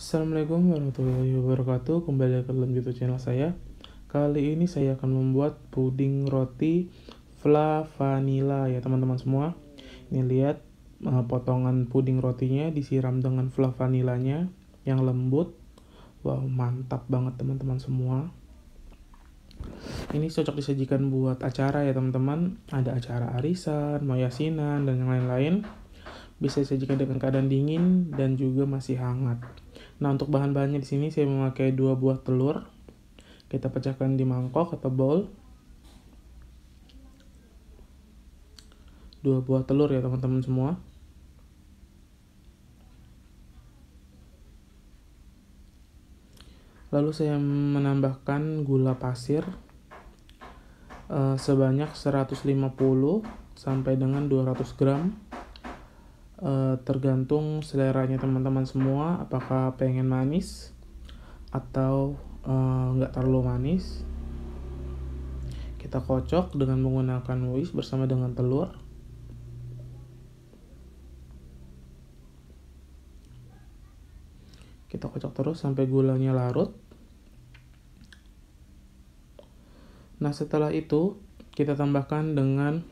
Assalamualaikum warahmatullahi wabarakatuh Kembali ke dalam YouTube channel saya Kali ini saya akan membuat puding roti Fla Vanilla ya teman-teman semua Ini lihat eh, potongan puding rotinya disiram dengan Fla vanilanya yang lembut Wow mantap banget teman-teman semua Ini cocok disajikan buat acara ya teman-teman Ada acara arisan, mayasinan, dan yang lain-lain bisa disajikan dengan keadaan dingin dan juga masih hangat. Nah, untuk bahan-bahannya di sini saya memakai dua buah telur. Kita pecahkan di mangkok atau bowl. Dua buah telur ya, teman-teman semua. Lalu saya menambahkan gula pasir eh, sebanyak 150 sampai dengan 200 gram uh, tergantung seleranya teman-teman semua apakah pengen manis atau eh, nggak uh, terlalu manis kita kocok dengan menggunakan whisk bersama dengan telur kita kocok terus sampai gulanya larut nah setelah itu kita tambahkan dengan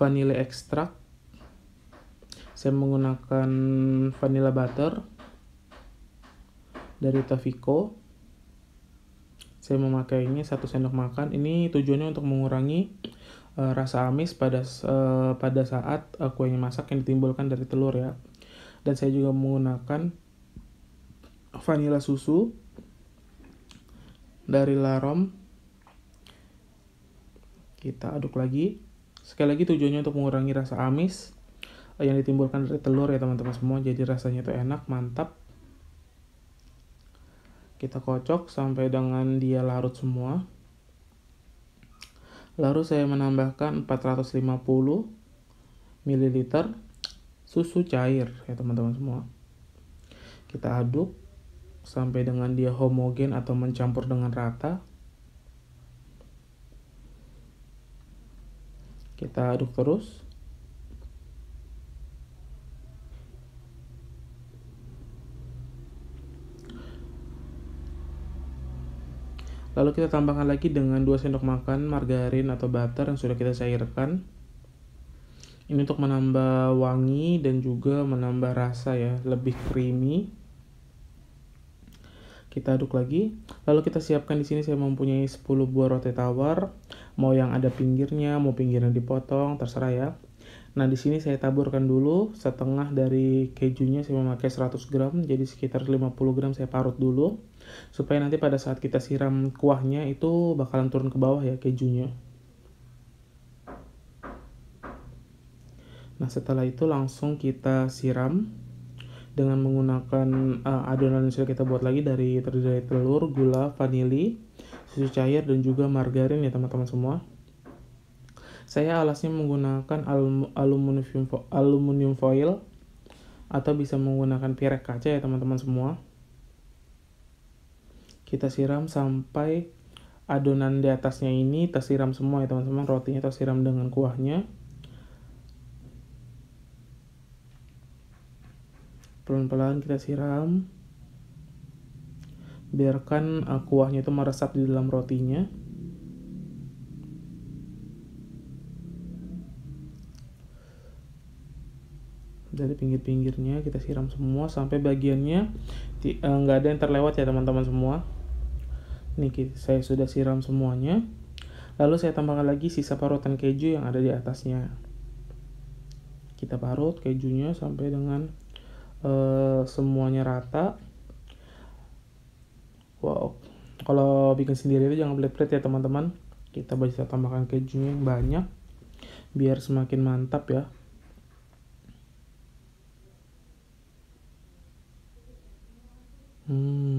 vanili ekstrak saya menggunakan vanilla butter dari Tavico saya memakainya satu sendok makan ini tujuannya untuk mengurangi uh, rasa amis pada uh, pada saat uh, kuenya masak yang ditimbulkan dari telur ya dan saya juga menggunakan vanilla susu dari Larom kita aduk lagi sekali lagi tujuannya untuk mengurangi rasa amis yang ditimbulkan dari telur ya teman-teman semua jadi rasanya itu enak mantap kita kocok sampai dengan dia larut semua lalu saya menambahkan 450 ml susu cair ya teman-teman semua kita aduk sampai dengan dia homogen atau mencampur dengan rata kita aduk terus Lalu kita tambahkan lagi dengan 2 sendok makan margarin atau butter yang sudah kita cairkan. Ini untuk menambah wangi dan juga menambah rasa ya, lebih creamy. Kita aduk lagi. Lalu kita siapkan di sini saya mempunyai 10 buah roti tawar. Mau yang ada pinggirnya, mau pinggirnya dipotong, terserah ya. Nah, di sini saya taburkan dulu setengah dari kejunya saya memakai 100 gram, jadi sekitar 50 gram saya parut dulu supaya nanti pada saat kita siram kuahnya itu bakalan turun ke bawah ya kejunya nah setelah itu langsung kita siram dengan menggunakan uh, adonan yang sudah kita buat lagi dari terdiri dari telur, gula, vanili, susu cair dan juga margarin ya teman-teman semua. Saya alasnya menggunakan aluminium aluminium foil atau bisa menggunakan pirek kaca ya teman-teman semua kita siram sampai adonan di atasnya ini tersiram semua ya teman-teman rotinya tersiram dengan kuahnya pelan-pelan kita siram biarkan uh, kuahnya itu meresap di dalam rotinya dari pinggir-pinggirnya kita siram semua sampai bagiannya eh, nggak uh, ada yang terlewat ya teman-teman semua Nih, saya sudah siram semuanya. Lalu saya tambahkan lagi sisa parutan keju yang ada di atasnya. Kita parut kejunya sampai dengan uh, semuanya rata. Wow, kalau bikin sendiri itu jangan pelit-pelit ya teman-teman. Kita bisa tambahkan kejunya yang banyak biar semakin mantap ya. Hmm.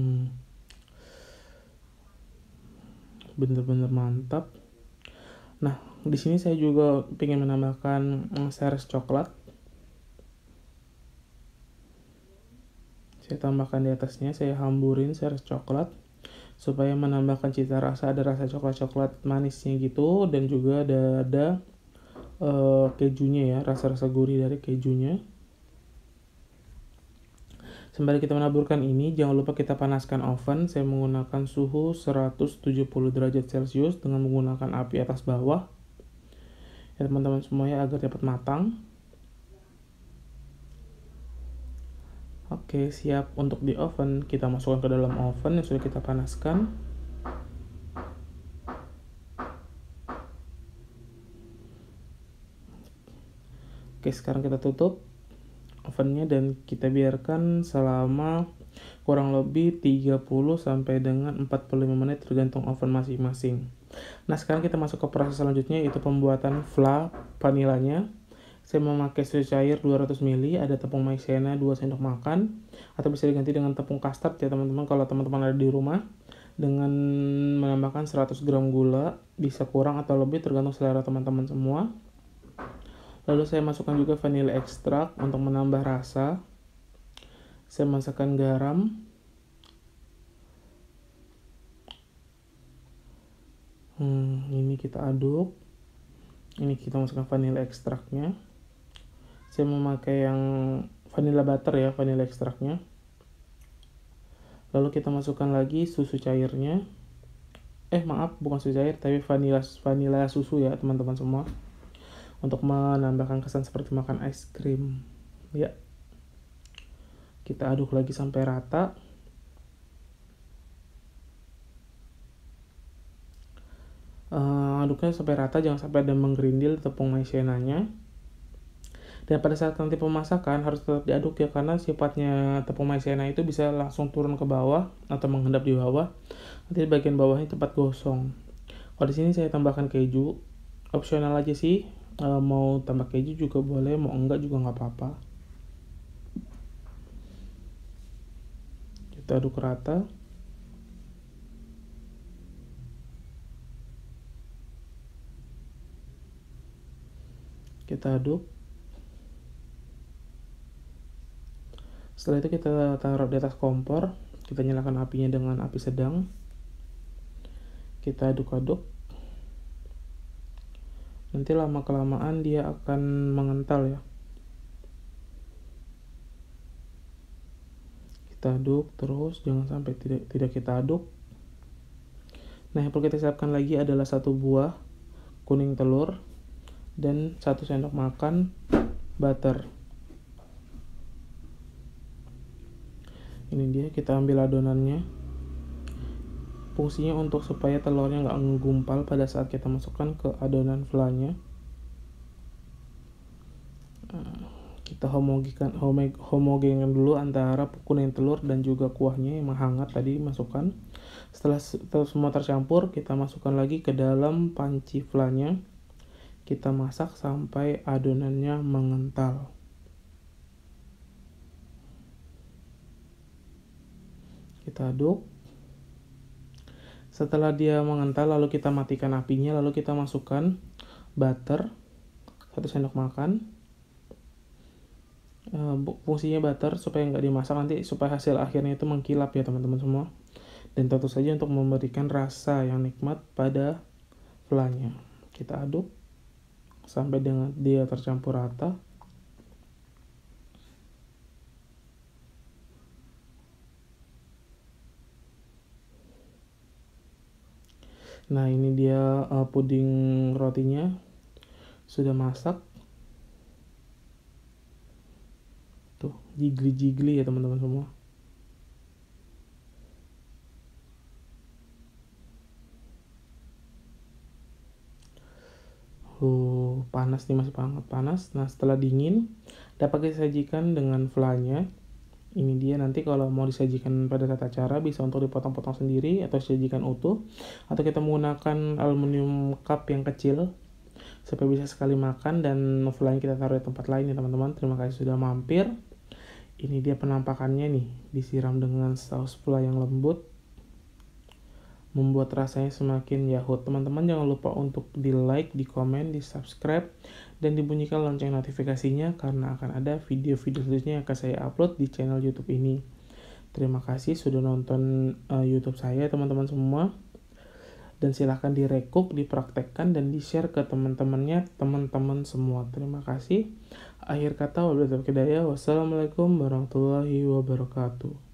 bener-bener mantap nah di sini saya juga ingin menambahkan mm, seres coklat saya tambahkan di atasnya saya hamburin seres coklat supaya menambahkan cita rasa ada rasa coklat coklat manisnya gitu dan juga ada ada uh, kejunya ya rasa rasa gurih dari kejunya Sembari kita menaburkan ini, jangan lupa kita panaskan oven. Saya menggunakan suhu 170 derajat Celcius dengan menggunakan api atas bawah. Ya teman-teman semuanya agar dapat matang. Oke, siap untuk di oven. Kita masukkan ke dalam oven yang sudah kita panaskan. Oke, sekarang kita tutup ovennya dan kita biarkan selama kurang lebih 30 sampai dengan 45 menit tergantung oven masing-masing. Nah, sekarang kita masuk ke proses selanjutnya yaitu pembuatan fla vanilanya. Saya memakai susu cair 200 ml, ada tepung maizena 2 sendok makan atau bisa diganti dengan tepung custard ya teman-teman kalau teman-teman ada di rumah dengan menambahkan 100 gram gula bisa kurang atau lebih tergantung selera teman-teman semua Lalu saya masukkan juga vanilla extract untuk menambah rasa. Saya masukkan garam. Hmm, ini kita aduk. Ini kita masukkan vanilla extractnya. Saya memakai yang vanilla butter ya, vanilla extractnya. Lalu kita masukkan lagi susu cairnya. Eh, maaf, bukan susu cair, tapi vanilla vanilla susu ya, teman-teman semua untuk menambahkan kesan seperti makan es krim ya kita aduk lagi sampai rata uh, aduknya sampai rata jangan sampai ada menggerindil tepung maizenanya dan pada saat nanti pemasakan harus tetap diaduk ya karena sifatnya tepung maizena itu bisa langsung turun ke bawah atau mengendap di bawah nanti di bagian bawahnya cepat gosong kalau di sini saya tambahkan keju opsional aja sih uh, mau tambah keju juga boleh mau enggak juga nggak apa-apa kita aduk rata kita aduk setelah itu kita taruh di atas kompor kita nyalakan apinya dengan api sedang kita aduk-aduk nanti lama kelamaan dia akan mengental ya kita aduk terus jangan sampai tidak tidak kita aduk nah yang perlu kita siapkan lagi adalah satu buah kuning telur dan satu sendok makan butter ini dia kita ambil adonannya Fungsinya untuk supaya telurnya nggak menggumpal pada saat kita masukkan ke adonan flanya. Nah, kita homogikan, homogenkan dulu antara kuning telur dan juga kuahnya yang menghangat tadi masukkan. Setelah, setelah semua tercampur, kita masukkan lagi ke dalam panci flanya. Kita masak sampai adonannya mengental. kita aduk setelah dia mengental, lalu kita matikan apinya, lalu kita masukkan butter, satu sendok makan. E, fungsinya butter supaya nggak dimasak nanti supaya hasil akhirnya itu mengkilap ya teman-teman semua. Dan tentu saja untuk memberikan rasa yang nikmat pada flanya. Kita aduk sampai dengan dia tercampur rata. Nah, ini dia uh, puding rotinya. Sudah masak. Tuh, jigli-jigli ya teman-teman semua. Uh, panas nih masih panas panas. Nah, setelah dingin dapat disajikan dengan flanya ini dia nanti kalau mau disajikan pada saat acara bisa untuk dipotong-potong sendiri atau disajikan utuh atau kita menggunakan aluminium cup yang kecil supaya bisa sekali makan dan offline kita taruh di tempat lain ya teman-teman terima kasih sudah mampir ini dia penampakannya nih disiram dengan saus pula yang lembut membuat rasanya semakin yahut teman-teman jangan lupa untuk di like di komen di subscribe dan dibunyikan lonceng notifikasinya karena akan ada video-video selanjutnya yang akan saya upload di channel YouTube ini. Terima kasih sudah nonton uh, YouTube saya teman-teman semua. Dan silahkan direkuk dipraktekkan, dan di-share ke teman-temannya, teman-teman semua. Terima kasih. Akhir kata, wabarakatuh Wassalamualaikum warahmatullahi wabarakatuh.